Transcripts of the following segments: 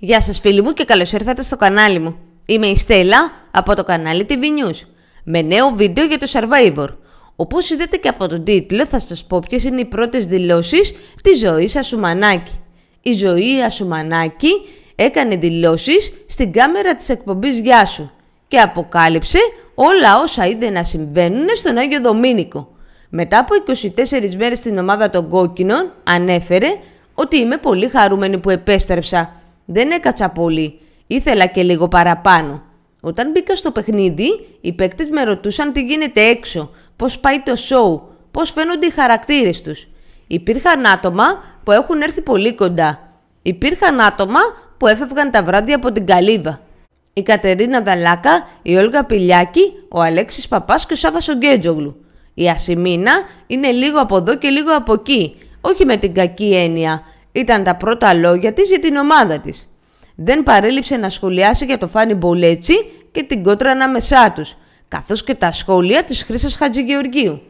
Γεια σας φίλοι μου και καλώς ήρθατε στο κανάλι μου. Είμαι η Στέλλα από το κανάλι TV News με νέο βίντεο για το Survivor. Όπως είδατε και από τον τίτλο θα σας πω ποιες είναι οι πρώτες δηλώσεις της ζωής Ασουμανάκη. Η ζωή Ασουμανάκη έκανε δηλώσεις στην κάμερα της εκπομπής Γεια σου και αποκάλυψε όλα όσα είδε να συμβαίνουν στον Άγιο Δομήνικο. Μετά από 24 μέρες στην ομάδα των κόκκινων ανέφερε ότι είμαι πολύ χαρούμενη που επέστρεψα δεν έκατσα πολύ. Ήθελα και λίγο παραπάνω. Όταν μπήκα στο παιχνίδι, οι παίκτες με ρωτούσαν τι γίνεται έξω, πώς πάει το σοου, πώς φαίνονται οι χαρακτήρες τους. Υπήρχαν άτομα που έχουν έρθει πολύ κοντά. Υπήρχαν άτομα που έφευγαν τα βράδια από την καλύβα. Η Κατερίνα Δαλάκα, η Όλγα Πηλιάκη, ο Αλέξης Παπάς και ο Σάβας Ογκέτζογλου. Η Ασημίνα είναι λίγο από εδώ και λίγο από εκεί, όχι με την κακή έννοια ήταν τα πρώτα λόγια της για την ομάδα της. Δεν παρέλειψε να σχολιάσει για το Φάνι Μπολέτσι και την κότρα ανάμεσά τους, καθώς και τα σχόλια της Χρύσας Χατζηγεωργίου,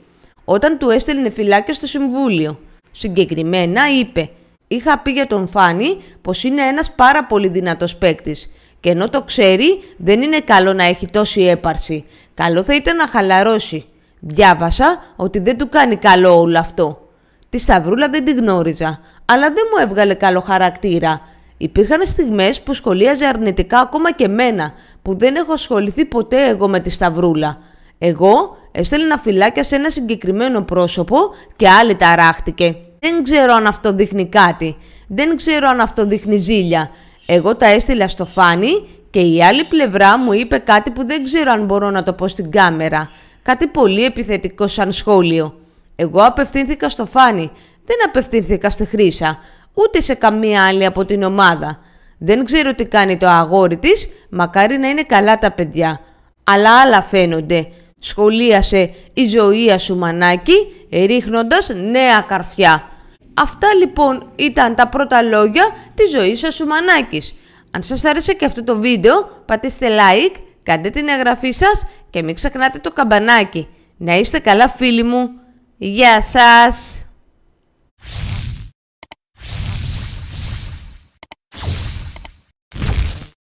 όταν του έστελνε φυλάκια στο Συμβούλιο. Συγκεκριμένα είπε «Είχα πει για τον Φάνη πως είναι ένας πάρα πολύ δυνατός παίκτης. και ενώ το ξέρει δεν είναι καλό να έχει τόση έπαρση. Καλό θα ήταν να χαλαρώσει. Διάβασα ότι δεν του κάνει καλό όλο αυτό. Τη Σταυρούλα δεν τη γνώριζα, αλλά δεν μου έβγαλε καλό χαρακτήρα. Υπήρχαν στιγμές που σχολίαζε αρνητικά ακόμα και μένα, που δεν έχω ασχοληθεί ποτέ εγώ με τη Σταυρούλα. Εγώ έστελνα φυλάκια σε ένα συγκεκριμένο πρόσωπο και άλλη ταράχτηκε. Δεν ξέρω αν αυτό δείχνει κάτι. Δεν ξέρω αν αυτό δείχνει ζήλια. Εγώ τα έστειλα στο φάνη και η άλλη πλευρά μου είπε κάτι που δεν ξέρω αν μπορώ να το πω στην κάμερα. Κάτι πολύ επιθετικό σαν σχόλιο. Εγώ απευθύνθηκα στο φάνη δεν απευθυνθήκα στη Χρύσα, ούτε σε καμία άλλη από την ομάδα. Δεν ξέρω τι κάνει το αγόρι της, μακάρι να είναι καλά τα παιδιά. Αλλά άλλα φαίνονται. Σχολίασε η ζωή σου μανάκι, ρίχνοντας νέα καρφιά. Αυτά λοιπόν ήταν τα πρώτα λόγια της ζωής σας μανάκης. Αν σας άρεσε και αυτό το βίντεο, πατήστε like, κάντε την εγγραφή σας και μην ξεχνάτε το καμπανάκι. Να είστε καλά φίλοι μου. Γεια σας!